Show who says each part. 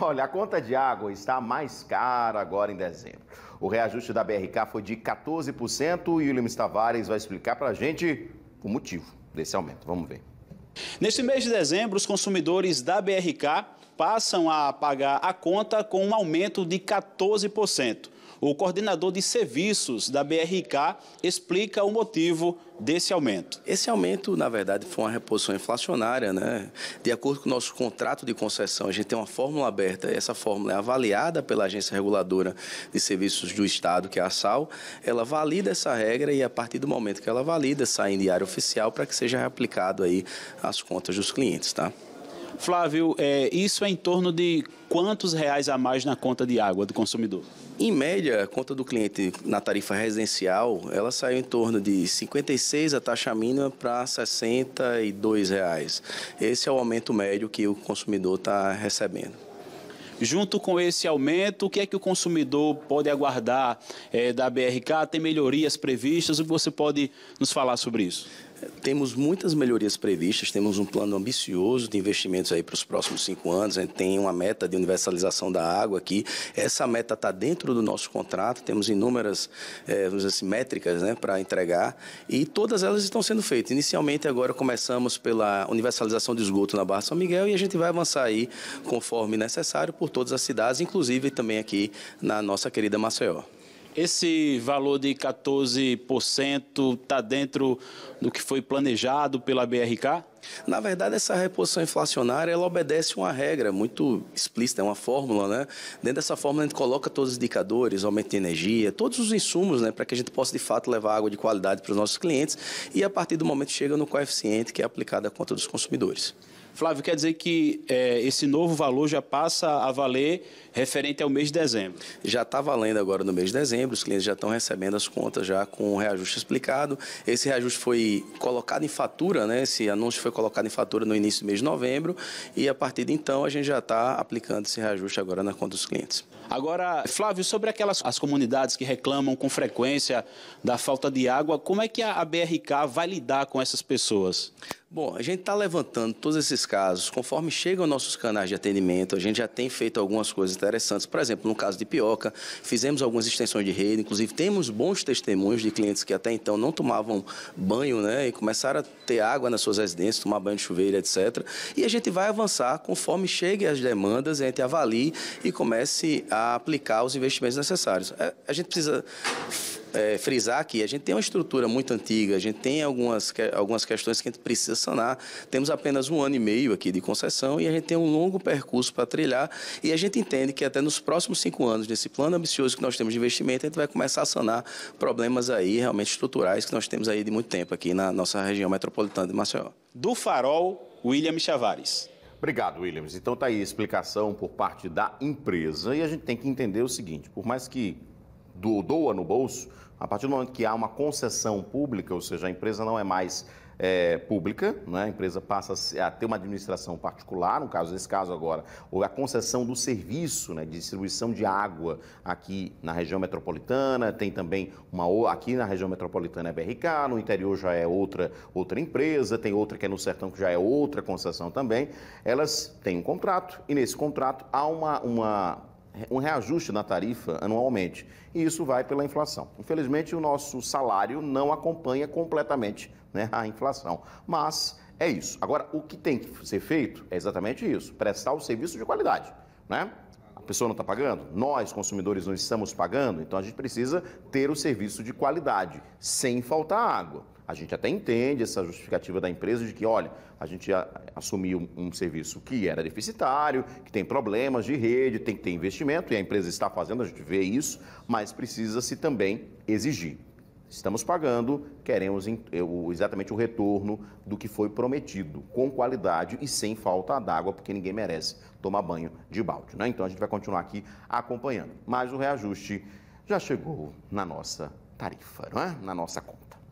Speaker 1: Olha, a conta de água está mais cara agora em dezembro. O reajuste da BRK foi de 14% e o Tavares vai explicar para a gente o motivo desse aumento. Vamos ver.
Speaker 2: Neste mês de dezembro, os consumidores da BRK passam a pagar a conta com um aumento de 14%. O coordenador de
Speaker 3: serviços da BRK explica o motivo desse aumento. Esse aumento, na verdade, foi uma reposição inflacionária, né? De acordo com o nosso contrato de concessão, a gente tem uma fórmula aberta, essa fórmula é avaliada pela Agência Reguladora de Serviços do Estado, que é a SAL, ela valida essa regra e a partir do momento que ela valida, sai em diário oficial para que seja aplicado aí às contas dos clientes, tá? Flávio, é, isso é em torno de quantos reais a mais na conta de água do consumidor? Em média, a conta do cliente na tarifa residencial, ela saiu em torno de 56 a taxa mínima para 62 reais. Esse é o aumento médio que o consumidor está recebendo. Junto com
Speaker 2: esse aumento, o que é que o consumidor pode aguardar é, da
Speaker 3: BRK? Tem melhorias previstas? O que você pode nos falar sobre isso? Temos muitas melhorias previstas, temos um plano ambicioso de investimentos aí para os próximos cinco anos. A gente tem uma meta de universalização da água aqui. Essa meta está dentro do nosso contrato, temos inúmeras é, métricas né, para entregar e todas elas estão sendo feitas. Inicialmente, agora começamos pela universalização de esgoto na Barra São Miguel e a gente vai avançar aí conforme necessário por todas as cidades, inclusive também aqui na nossa querida Maceió. Esse valor
Speaker 2: de 14% está dentro do que foi planejado pela
Speaker 3: BRK? Na verdade, essa reposição inflacionária ela obedece uma regra muito explícita, é uma fórmula, né? Dentro dessa fórmula a gente coloca todos os indicadores, aumento de energia, todos os insumos, né, para que a gente possa de fato levar água de qualidade para os nossos clientes e a partir do momento chega no coeficiente que é aplicado à conta dos consumidores. Flávio, quer dizer que é, esse novo valor já passa a valer referente ao mês de dezembro? Já está valendo agora no mês de dezembro, os clientes já estão recebendo as contas já com o reajuste explicado. Esse reajuste foi colocado em fatura, né? Esse anúncio foi colocado em fatura no início do mês de novembro e a partir de então a gente já está aplicando esse reajuste agora na conta dos clientes.
Speaker 2: Agora, Flávio, sobre aquelas as comunidades que reclamam com
Speaker 3: frequência da falta de água, como é que a BRK vai lidar com essas pessoas? Bom, a gente está levantando todos esses casos. Conforme chegam aos nossos canais de atendimento, a gente já tem feito algumas coisas interessantes. Por exemplo, no caso de Pioca, fizemos algumas extensões de rede. Inclusive, temos bons testemunhos de clientes que até então não tomavam banho né, e começaram a ter água nas suas residências tomar banho de chuveiro, etc. E a gente vai avançar conforme cheguem as demandas, a gente avalie e comece a aplicar os investimentos necessários. É, a gente precisa é, frisar aqui, a gente tem uma estrutura muito antiga, a gente tem algumas, algumas questões que a gente precisa sanar. Temos apenas um ano e meio aqui de concessão e a gente tem um longo percurso para trilhar e a gente entende que até nos próximos cinco anos, nesse plano ambicioso que nós temos de investimento, a gente vai começar a sanar problemas aí realmente estruturais que nós temos aí de muito tempo aqui na nossa região metropolitana de Maceió. Do Farol, William Chavares. Obrigado, Williams. Então tá aí a explicação por
Speaker 1: parte da empresa e a gente tem que entender o seguinte, por mais que do, doa no bolso, a partir do momento que há uma concessão pública, ou seja, a empresa não é mais é, pública, né? a empresa passa a ter uma administração particular, no caso desse caso agora, ou a concessão do serviço né, de distribuição de água aqui na região metropolitana, tem também uma aqui na região metropolitana é BRK, no interior já é outra, outra empresa, tem outra que é no sertão que já é outra concessão também, elas têm um contrato e nesse contrato há uma, uma um reajuste na tarifa anualmente. E isso vai pela inflação. Infelizmente, o nosso salário não acompanha completamente né, a inflação. Mas é isso. Agora, o que tem que ser feito é exatamente isso: prestar o serviço de qualidade. Né? A pessoa não está pagando? Nós, consumidores, não estamos pagando? Então a gente precisa ter o serviço de qualidade, sem faltar água a gente até entende essa justificativa da empresa de que, olha, a gente assumiu um serviço que era deficitário, que tem problemas de rede, tem que ter investimento, e a empresa está fazendo, a gente vê isso, mas precisa-se também exigir. Estamos pagando, queremos exatamente o retorno do que foi prometido, com qualidade e sem falta d'água, porque ninguém merece tomar banho de balde. Né? Então a gente vai continuar aqui acompanhando. Mas o reajuste já chegou na nossa tarifa, não é? na nossa conta.